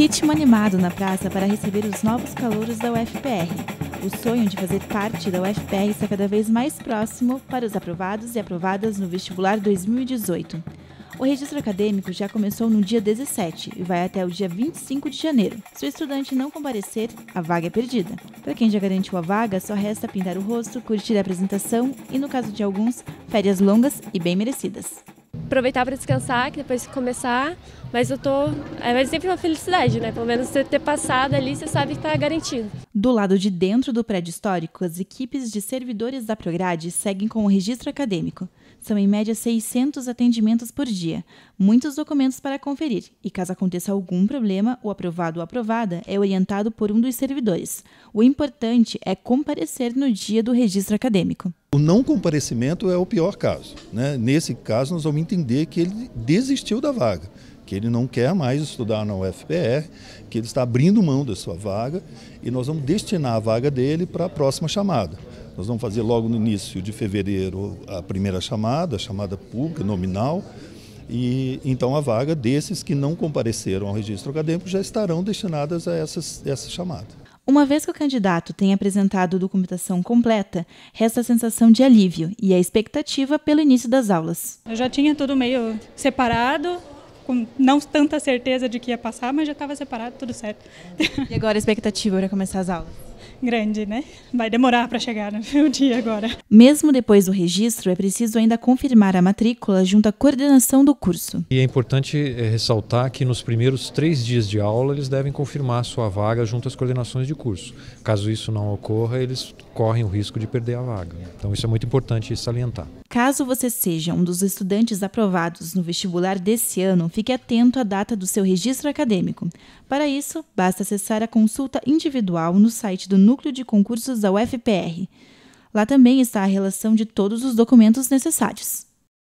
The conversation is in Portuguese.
ritmo animado na praça para receber os novos calouros da UFPR. O sonho de fazer parte da UFPR está cada vez mais próximo para os aprovados e aprovadas no vestibular 2018. O registro acadêmico já começou no dia 17 e vai até o dia 25 de janeiro. Se o estudante não comparecer, a vaga é perdida. Para quem já garantiu a vaga, só resta pintar o rosto, curtir a apresentação e, no caso de alguns, férias longas e bem merecidas aproveitar para descansar, que depois começar. Mas eu tô. É, é sempre uma felicidade, né? Pelo menos você ter passado ali, você sabe que está garantido. Do lado de dentro do prédio histórico, as equipes de servidores da Prograde seguem com o registro acadêmico. São em média 600 atendimentos por dia, muitos documentos para conferir, e caso aconteça algum problema, o aprovado ou aprovada é orientado por um dos servidores. O importante é comparecer no dia do registro acadêmico. O não comparecimento é o pior caso. Né? Nesse caso, nós vamos entender que ele desistiu da vaga que ele não quer mais estudar na UFPR, que ele está abrindo mão da sua vaga e nós vamos destinar a vaga dele para a próxima chamada. Nós vamos fazer logo no início de fevereiro a primeira chamada, a chamada pública, nominal, e então a vaga desses que não compareceram ao registro acadêmico já estarão destinadas a essas, essa chamada. Uma vez que o candidato tem apresentado documentação completa, resta a sensação de alívio e a expectativa pelo início das aulas. Eu já tinha tudo meio separado, com não tanta certeza de que ia passar, mas já estava separado, tudo certo. E agora a expectativa para começar as aulas? grande, né? Vai demorar para chegar no dia agora. Mesmo depois do registro, é preciso ainda confirmar a matrícula junto à coordenação do curso. E é importante eh, ressaltar que nos primeiros três dias de aula eles devem confirmar sua vaga junto às coordenações de curso. Caso isso não ocorra, eles correm o risco de perder a vaga. Então isso é muito importante salientar. Caso você seja um dos estudantes aprovados no vestibular desse ano, fique atento à data do seu registro acadêmico. Para isso, basta acessar a consulta individual no site do Núcleo de Concursos da UFPR. Lá também está a relação de todos os documentos necessários.